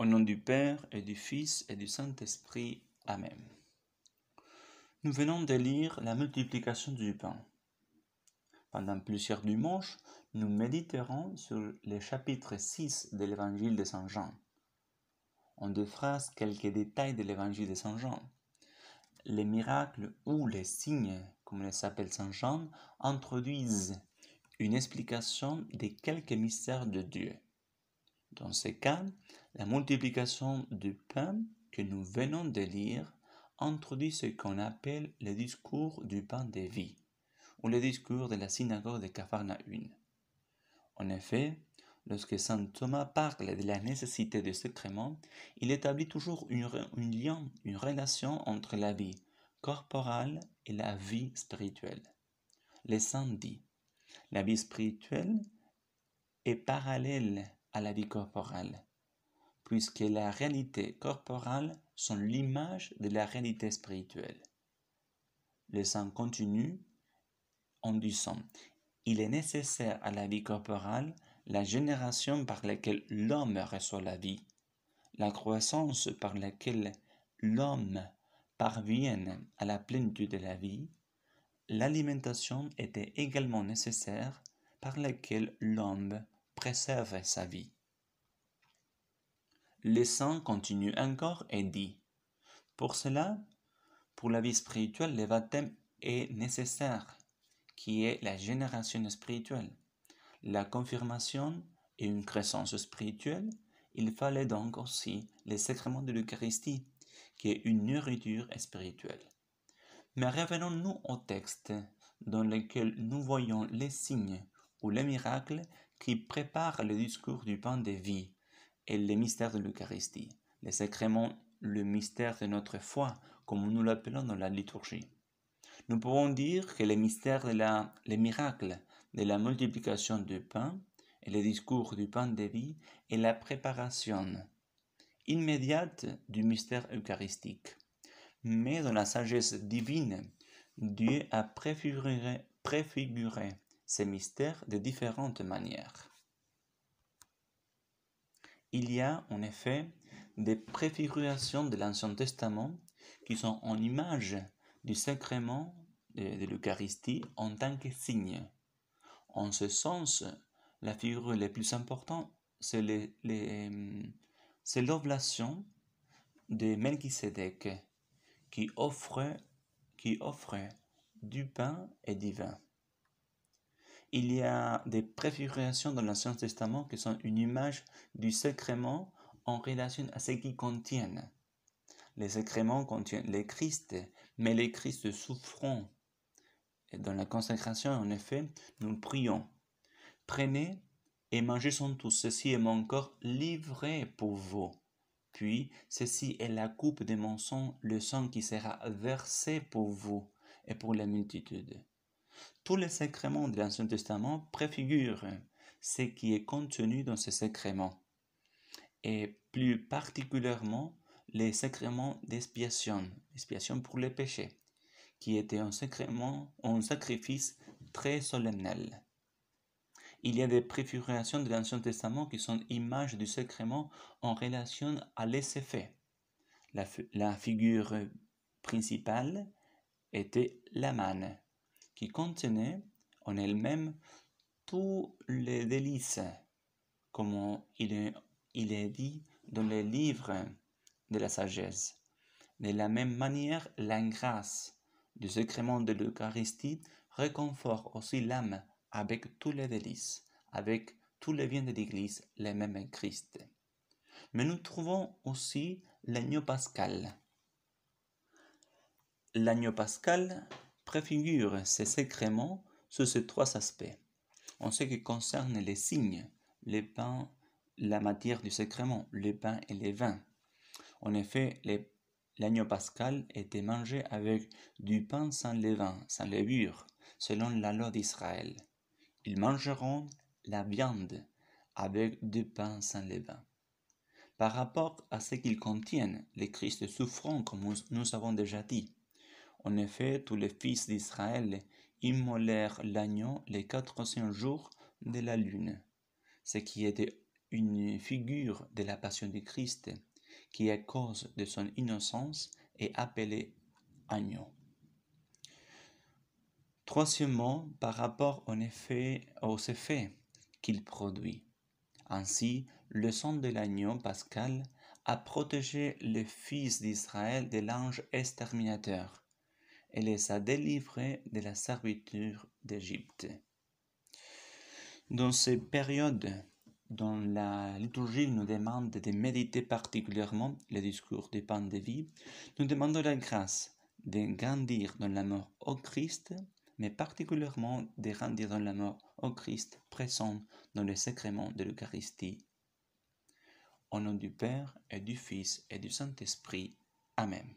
Au nom du Père et du Fils et du Saint-Esprit. Amen. Nous venons de lire la multiplication du pain. Pendant plusieurs dimanches, nous méditerons sur les chapitres 6 de l'évangile de Saint Jean. On défrase quelques détails de l'évangile de Saint Jean. Les miracles ou les signes, comme les appelle Saint Jean, introduisent une explication des quelques mystères de Dieu. Dans ce cas, la multiplication du pain que nous venons de lire introduit ce qu'on appelle le discours du pain de vie, ou le discours de la synagogue de Capharnaüm. En effet, lorsque saint Thomas parle de la nécessité du sacrement, il établit toujours une, lien, une relation entre la vie corporelle et la vie spirituelle. Les saints dit la vie spirituelle est parallèle à la vie corporelle puisque la réalité corporelle sont l'image de la réalité spirituelle. Le sang continue en disant Il est nécessaire à la vie corporelle la génération par laquelle l'homme reçoit la vie, la croissance par laquelle l'homme parvient à la plénitude de la vie, l'alimentation était également nécessaire par laquelle l'homme préserve sa vie. Les saint continue encore et dit Pour cela, pour la vie spirituelle, le baptême est nécessaire, qui est la génération spirituelle. La confirmation et une croissance spirituelle, il fallait donc aussi le sacrement de l'Eucharistie, qui est une nourriture spirituelle. Mais revenons-nous au texte dans lequel nous voyons les signes ou les miracles qui préparent le discours du pain de vie et le mystère de l'Eucharistie, le sacrement, le mystère de notre foi, comme nous l'appelons dans la liturgie. Nous pouvons dire que les mystères de la, les miracles de la multiplication du pain et le discours du pain de vie et la préparation immédiate du mystère eucharistique. Mais dans la sagesse divine, Dieu a préfiguré ces mystères de différentes manières. Il y a en effet des préfigurations de l'Ancien Testament qui sont en image du sacrement de l'Eucharistie en tant que signe. En ce sens, la figure la plus importante, c'est euh, l'oblation de Melchisedec qui qui offre du pain et du vin. Il y a des préfigurations dans l'Ancien Testament qui sont une image du sacrement en relation à ce qu'ils contiennent. Les sacrements contiennent les Christ, mais les Christ souffrant. Et dans la consécration, en effet, nous prions. Prenez et mangez sans tous ceci est mon corps livré pour vous. Puis, ceci est la coupe de mon sang, le sang qui sera versé pour vous et pour la multitude. Tous les sacrements de l'Ancien Testament préfigurent ce qui est contenu dans ces sacrements, et plus particulièrement les sacrements d'expiation, expiation pour les péchés, qui était un, sacrement, un sacrifice très solennel. Il y a des préfigurations de l'Ancien Testament qui sont images du sacrement en relation à les fait. La, la figure principale était la manne, qui contenait en elle-même tous les délices, comme il est, dit dans les livres de la sagesse. De la même manière, grâce du sacrement de l'Eucharistie réconforte aussi l'âme avec tous les délices, avec tous les biens de l'Église, les mêmes Christ. Mais nous trouvons aussi l'agneau pascal. L'agneau pascal préfigure ces sécréments sous ces trois aspects. En ce qui concerne les signes, les pains, la matière du sécrément le pain et les vins. En effet, l'agneau pascal était mangé avec du pain sans levain, sans levure, selon la loi d'Israël. Ils mangeront la viande avec du pain sans levain. Par rapport à ce qu'ils contiennent, les Christ souffrant, comme nous avons déjà dit, en effet, tous les fils d'Israël immolèrent l'agneau les quatre cents jours de la lune, ce qui était une figure de la passion du Christ, qui à cause de son innocence est appelé agneau. Troisièmement, par rapport en effet, aux effets qu'il produit. Ainsi, le sang de l'agneau pascal a protégé les fils d'Israël de l'ange exterminateur et les a délivrés de la servitude d'Égypte. Dans ces périodes dont la liturgie nous demande de méditer particulièrement le discours du pains de vie, nous demandons la grâce de grandir dans l'amour au Christ, mais particulièrement de grandir dans l'amour au Christ présent dans le sacrement de l'Eucharistie. Au nom du Père et du Fils et du Saint-Esprit. Amen.